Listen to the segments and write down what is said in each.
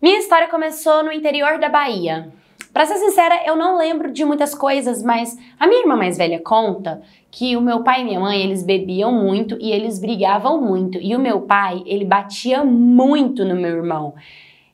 Minha história começou no interior da Bahia. Para ser sincera, eu não lembro de muitas coisas, mas a minha irmã mais velha conta que o meu pai e minha mãe, eles bebiam muito e eles brigavam muito. E o meu pai, ele batia muito no meu irmão.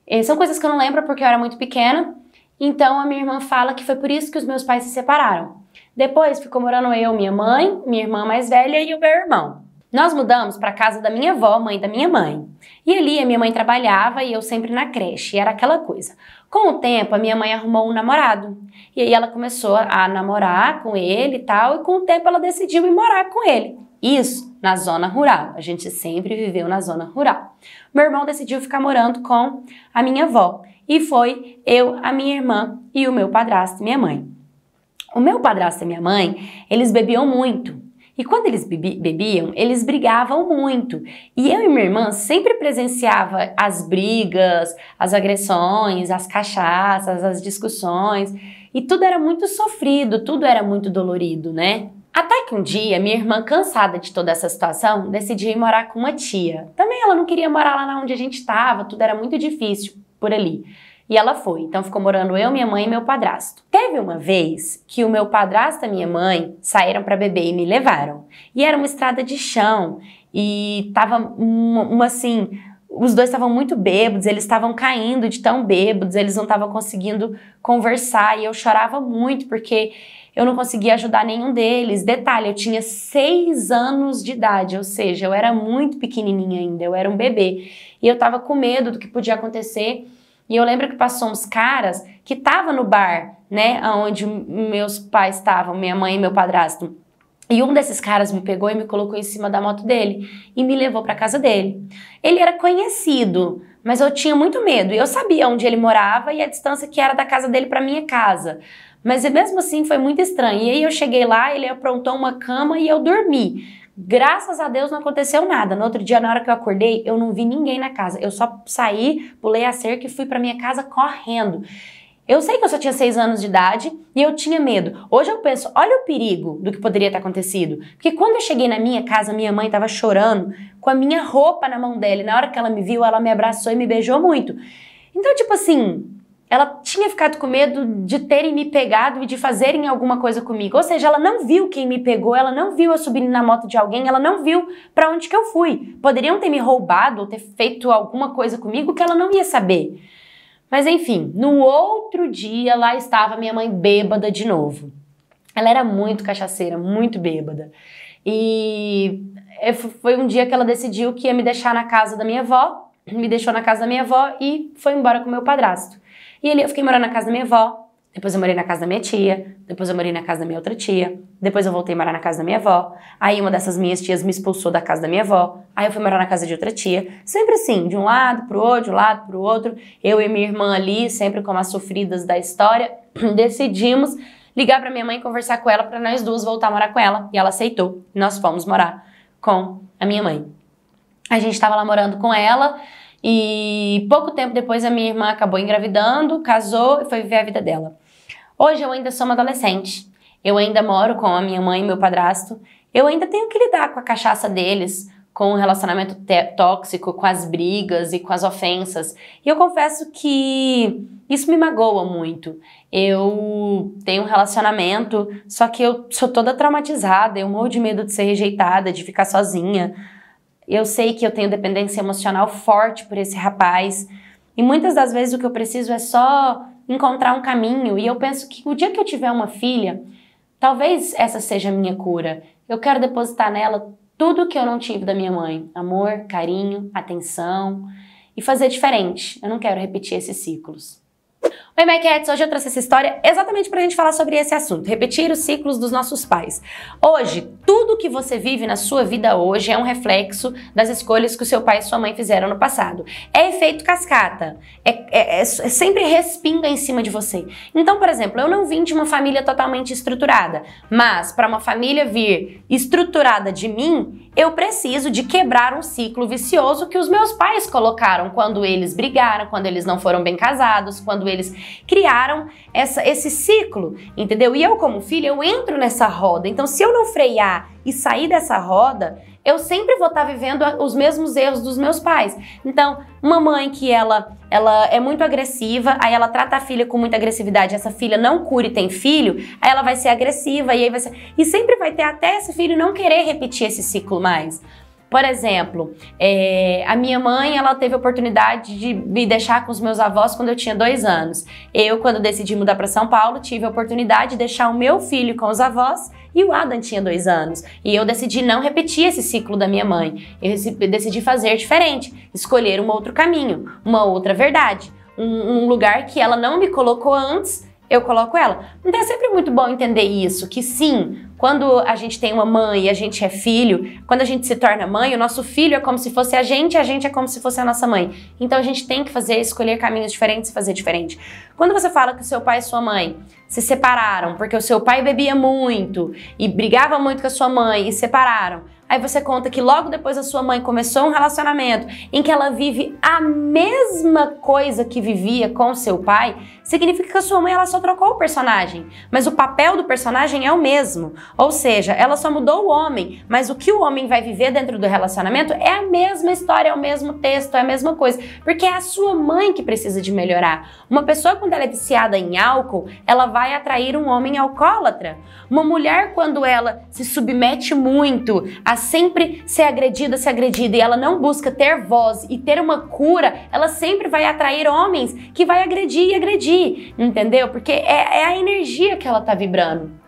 E eh, são coisas que eu não lembro porque eu era muito pequena. Então a minha irmã fala que foi por isso que os meus pais se separaram. Depois ficou morando eu, minha mãe, minha irmã mais velha e o meu irmão. Nós mudamos para casa da minha avó, mãe da minha mãe. E ali a minha mãe trabalhava e eu sempre na creche, e era aquela coisa. Com o tempo, a minha mãe arrumou um namorado. E aí ela começou a namorar com ele e tal, e com o tempo ela decidiu ir morar com ele. Isso na zona rural. A gente sempre viveu na zona rural. Meu irmão decidiu ficar morando com a minha avó. E foi eu, a minha irmã e o meu padrasto, minha mãe. O meu padrasto e minha mãe, eles bebiam muito. E quando eles bebiam, eles brigavam muito. E eu e minha irmã sempre presenciava as brigas, as agressões, as cachaças, as discussões, e tudo era muito sofrido, tudo era muito dolorido, né? Até que um dia, minha irmã, cansada de toda essa situação, decidiu ir morar com uma tia. Também ela não queria morar lá onde a gente estava, tudo era muito difícil por ali. E ela foi. Então ficou morando eu, minha mãe e meu padrasto. Teve uma vez que o meu padrasto e minha mãe saíram para beber e me levaram. E era uma estrada de chão e tava uma, uma assim, os dois estavam muito bêbados, eles estavam caindo de tão bêbados, eles não estavam conseguindo conversar e eu chorava muito porque eu não conseguia ajudar nenhum deles. Detalhe, eu tinha seis anos de idade, ou seja, eu era muito pequenininha ainda, eu era um bebê e eu estava com medo do que podia acontecer e eu lembro que passou uns caras que estavam no bar, né, onde meus pais estavam, minha mãe e meu padrasto. E um desses caras me pegou e me colocou em cima da moto dele e me levou para casa dele. Ele era conhecido, mas eu tinha muito medo. Eu sabia onde ele morava e a distância que era da casa dele para minha casa. Mas mesmo assim foi muito estranho. E aí eu cheguei lá, ele aprontou uma cama e eu dormi. Graças a Deus não aconteceu nada. No outro dia, na hora que eu acordei, eu não vi ninguém na casa. Eu só saí, pulei a cerca e fui para minha casa correndo. Eu sei que eu só tinha seis anos de idade e eu tinha medo. Hoje eu penso, olha o perigo do que poderia ter acontecido. Porque quando eu cheguei na minha casa, minha mãe estava chorando com a minha roupa na mão dela. E na hora que ela me viu, ela me abraçou e me beijou muito. Então, tipo assim, ela tinha ficado com medo de terem me pegado e de fazerem alguma coisa comigo. Ou seja, ela não viu quem me pegou, ela não viu eu subindo na moto de alguém, ela não viu para onde que eu fui. Poderiam ter me roubado ou ter feito alguma coisa comigo que ela não ia saber. Mas enfim, no outro dia lá estava minha mãe bêbada de novo. Ela era muito cachaceira, muito bêbada. E foi um dia que ela decidiu que ia me deixar na casa da minha avó, me deixou na casa da minha avó e foi embora com meu padrasto. E ali eu fiquei morando na casa da minha avó, depois eu morei na casa da minha tia, depois eu morei na casa da minha outra tia, depois eu voltei a morar na casa da minha avó. Aí uma dessas minhas tias me expulsou da casa da minha avó. Aí eu fui morar na casa de outra tia. Sempre assim, de um lado pro outro, de um lado pro outro. Eu e minha irmã ali, sempre como as sofridas da história, decidimos ligar para minha mãe e conversar com ela para nós duas voltar a morar com ela. E ela aceitou. Nós fomos morar com a minha mãe. A gente estava lá morando com ela. E pouco tempo depois a minha irmã acabou engravidando, casou e foi viver a vida dela. Hoje eu ainda sou uma adolescente. Eu ainda moro com a minha mãe e meu padrasto. Eu ainda tenho que lidar com a cachaça deles, com o relacionamento tóxico, com as brigas e com as ofensas. E eu confesso que isso me magoa muito. Eu tenho um relacionamento, só que eu sou toda traumatizada, eu morro de medo de ser rejeitada, de ficar sozinha. Eu sei que eu tenho dependência emocional forte por esse rapaz. E muitas das vezes o que eu preciso é só encontrar um caminho. E eu penso que o dia que eu tiver uma filha, talvez essa seja a minha cura. Eu quero depositar nela tudo que eu não tive da minha mãe: amor, carinho, atenção. E fazer diferente. Eu não quero repetir esses ciclos. Oi, Maquettes! Hoje eu trouxe essa história exatamente para a gente falar sobre esse assunto: repetir os ciclos dos nossos pais. Hoje, tudo que você vive na sua vida hoje é um reflexo das escolhas que o seu pai e sua mãe fizeram no passado. É efeito cascata. É, é, é, é sempre respinga em cima de você. Então, por exemplo, eu não vim de uma família totalmente estruturada, mas para uma família vir estruturada de mim, eu preciso de quebrar um ciclo vicioso que os meus pais colocaram quando eles brigaram, quando eles não foram bem casados, quando eles criaram essa, esse ciclo, entendeu? E eu, como filha, eu entro nessa roda. Então, se eu não frear e sair dessa roda, eu sempre vou estar tá vivendo os mesmos erros dos meus pais. Então, uma mãe que ela, ela é muito agressiva, aí ela trata a filha com muita agressividade, essa filha não cura e tem filho, aí ela vai ser agressiva e aí vai ser... E sempre vai ter até esse filho não querer repetir esse ciclo mais. Por exemplo, é, a minha mãe, ela teve a oportunidade de me deixar com os meus avós quando eu tinha dois anos. Eu, quando decidi mudar para São Paulo, tive a oportunidade de deixar o meu filho com os avós e o Adam tinha dois anos. E eu decidi não repetir esse ciclo da minha mãe. Eu decidi fazer diferente, escolher um outro caminho, uma outra verdade, um, um lugar que ela não me colocou antes eu coloco ela. Então é sempre muito bom entender isso, que sim, quando a gente tem uma mãe e a gente é filho, quando a gente se torna mãe, o nosso filho é como se fosse a gente, a gente é como se fosse a nossa mãe. Então a gente tem que fazer, escolher caminhos diferentes e fazer diferente. Quando você fala que o seu pai e sua mãe se separaram porque o seu pai bebia muito e brigava muito com a sua mãe e separaram, Aí você conta que logo depois a sua mãe começou um relacionamento em que ela vive a mesma coisa que vivia com seu pai, significa que a sua mãe ela só trocou o personagem, mas o papel do personagem é o mesmo. Ou seja, ela só mudou o homem, mas o que o homem vai viver dentro do relacionamento é a mesma história, é o mesmo texto, é a mesma coisa, porque é a sua mãe que precisa de melhorar. Uma pessoa quando ela é viciada em álcool, ela vai atrair um homem alcoólatra. Uma mulher quando ela se submete muito a sempre ser agredida, ser agredida e ela não busca ter voz e ter uma cura, ela sempre vai atrair homens que vai agredir e agredir, entendeu? Porque é, é a energia que ela tá vibrando.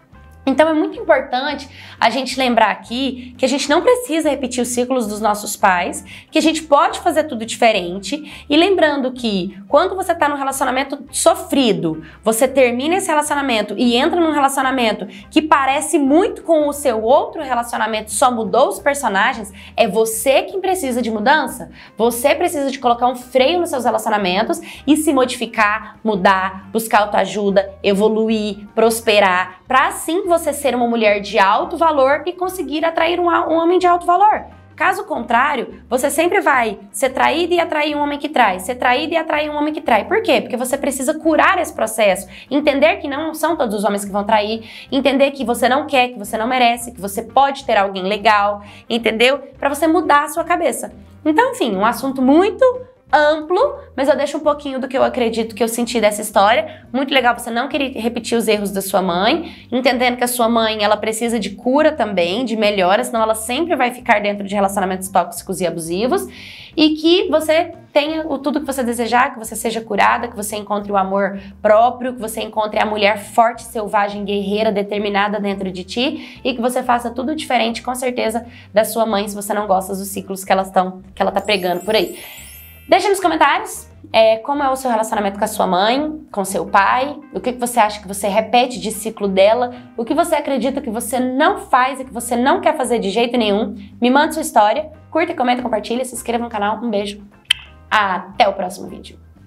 Então é muito importante a gente lembrar aqui que a gente não precisa repetir os ciclos dos nossos pais, que a gente pode fazer tudo diferente. E lembrando que quando você está num relacionamento sofrido, você termina esse relacionamento e entra num relacionamento que parece muito com o seu outro relacionamento, só mudou os personagens, é você quem precisa de mudança. Você precisa de colocar um freio nos seus relacionamentos e se modificar, mudar, buscar autoajuda, evoluir, prosperar, para assim você você ser uma mulher de alto valor e conseguir atrair um, um homem de alto valor. Caso contrário, você sempre vai ser traída e atrair um homem que trai, ser traída e atrair um homem que trai. Por quê? Porque você precisa curar esse processo, entender que não são todos os homens que vão trair, entender que você não quer, que você não merece, que você pode ter alguém legal, entendeu? Para você mudar a sua cabeça. Então, enfim, um assunto muito amplo, mas eu deixo um pouquinho do que eu acredito que eu senti dessa história. Muito legal você não querer repetir os erros da sua mãe, entendendo que a sua mãe, ela precisa de cura também, de melhora, senão ela sempre vai ficar dentro de relacionamentos tóxicos e abusivos, e que você tenha o tudo que você desejar, que você seja curada, que você encontre o amor próprio, que você encontre a mulher forte, selvagem, guerreira, determinada dentro de ti e que você faça tudo diferente, com certeza, da sua mãe, se você não gosta dos ciclos que estão, que ela tá pregando por aí. Deixa nos comentários é, como é o seu relacionamento com a sua mãe, com seu pai, o que, que você acha que você repete de ciclo dela, o que você acredita que você não faz e que você não quer fazer de jeito nenhum. Me manda sua história, curta, comenta, compartilha, se inscreva no canal. Um beijo. Até o próximo vídeo.